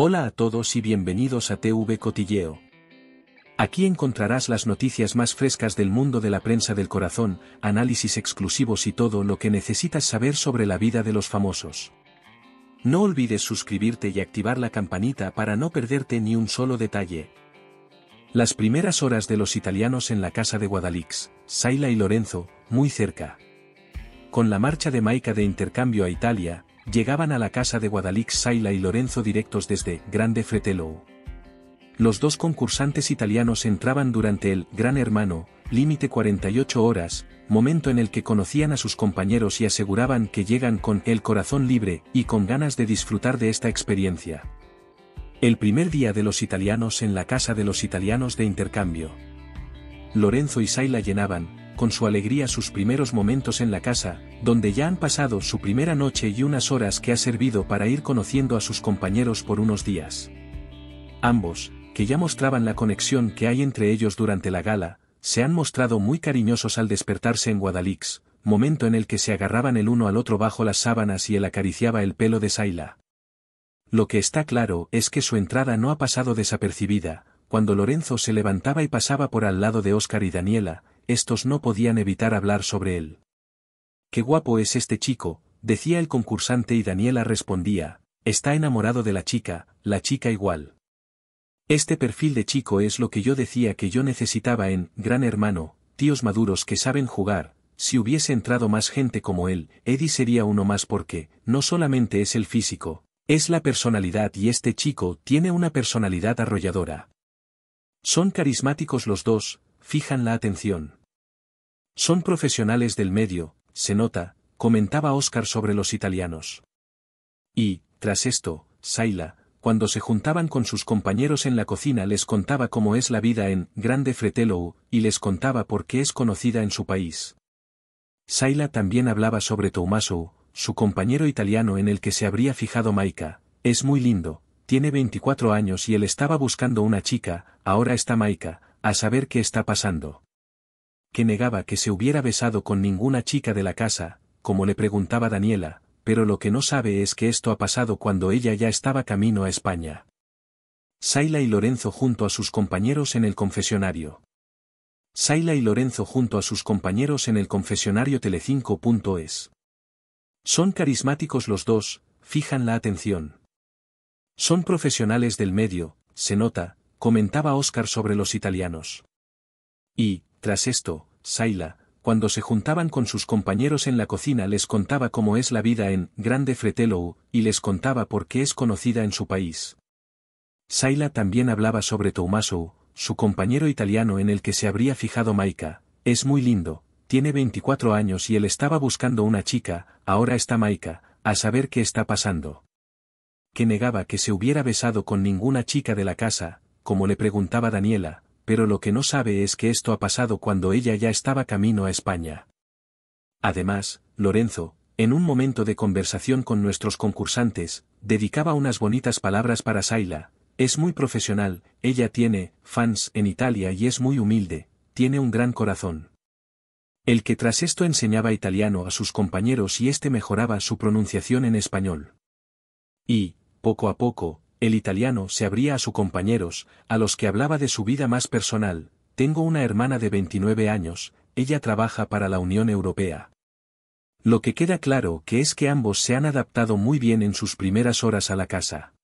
Hola a todos y bienvenidos a TV Cotilleo. Aquí encontrarás las noticias más frescas del mundo de la prensa del corazón, análisis exclusivos y todo lo que necesitas saber sobre la vida de los famosos. No olvides suscribirte y activar la campanita para no perderte ni un solo detalle. Las primeras horas de los italianos en la casa de Guadalix, Saila y Lorenzo, muy cerca. Con la marcha de Maica de intercambio a Italia, llegaban a la casa de Guadalix Saila y Lorenzo directos desde Grande Fretelo. Los dos concursantes italianos entraban durante el Gran Hermano, límite 48 horas, momento en el que conocían a sus compañeros y aseguraban que llegan con el corazón libre y con ganas de disfrutar de esta experiencia. El primer día de los italianos en la casa de los italianos de intercambio. Lorenzo y Saila llenaban, con su alegría sus primeros momentos en la casa, donde ya han pasado su primera noche y unas horas que ha servido para ir conociendo a sus compañeros por unos días. Ambos, que ya mostraban la conexión que hay entre ellos durante la gala, se han mostrado muy cariñosos al despertarse en Guadalix, momento en el que se agarraban el uno al otro bajo las sábanas y él acariciaba el pelo de Saila. Lo que está claro es que su entrada no ha pasado desapercibida, cuando Lorenzo se levantaba y pasaba por al lado de Oscar y Daniela, estos no podían evitar hablar sobre él. Qué guapo es este chico, decía el concursante y Daniela respondía, está enamorado de la chica, la chica igual. Este perfil de chico es lo que yo decía que yo necesitaba en Gran Hermano, tíos maduros que saben jugar, si hubiese entrado más gente como él, Eddie sería uno más porque, no solamente es el físico, es la personalidad y este chico tiene una personalidad arrolladora. Son carismáticos los dos, fijan la atención. Son profesionales del medio, se nota, comentaba Oscar sobre los italianos. Y, tras esto, Saila, cuando se juntaban con sus compañeros en la cocina les contaba cómo es la vida en Grande Fretelo y les contaba por qué es conocida en su país. Saila también hablaba sobre Tommaso, su compañero italiano en el que se habría fijado Maika, es muy lindo, tiene 24 años y él estaba buscando una chica, ahora está Maika, a saber qué está pasando que negaba que se hubiera besado con ninguna chica de la casa, como le preguntaba Daniela, pero lo que no sabe es que esto ha pasado cuando ella ya estaba camino a España. Saila y Lorenzo junto a sus compañeros en el confesionario. Saila y Lorenzo junto a sus compañeros en el confesionario Telecinco.es. Son carismáticos los dos, fijan la atención. Son profesionales del medio, se nota, comentaba Oscar sobre los italianos. Y, tras esto, Saila, cuando se juntaban con sus compañeros en la cocina les contaba cómo es la vida en Grande Fretelou, y les contaba por qué es conocida en su país. Saila también hablaba sobre Tomaso, su compañero italiano en el que se habría fijado Maika, es muy lindo, tiene 24 años y él estaba buscando una chica, ahora está Maika, a saber qué está pasando. Que negaba que se hubiera besado con ninguna chica de la casa, como le preguntaba Daniela, pero lo que no sabe es que esto ha pasado cuando ella ya estaba camino a España. Además, Lorenzo, en un momento de conversación con nuestros concursantes, dedicaba unas bonitas palabras para Saila, es muy profesional, ella tiene fans en Italia y es muy humilde, tiene un gran corazón. El que tras esto enseñaba italiano a sus compañeros y este mejoraba su pronunciación en español. Y, poco a poco, el italiano se abría a sus compañeros, a los que hablaba de su vida más personal. Tengo una hermana de 29 años, ella trabaja para la Unión Europea. Lo que queda claro que es que ambos se han adaptado muy bien en sus primeras horas a la casa.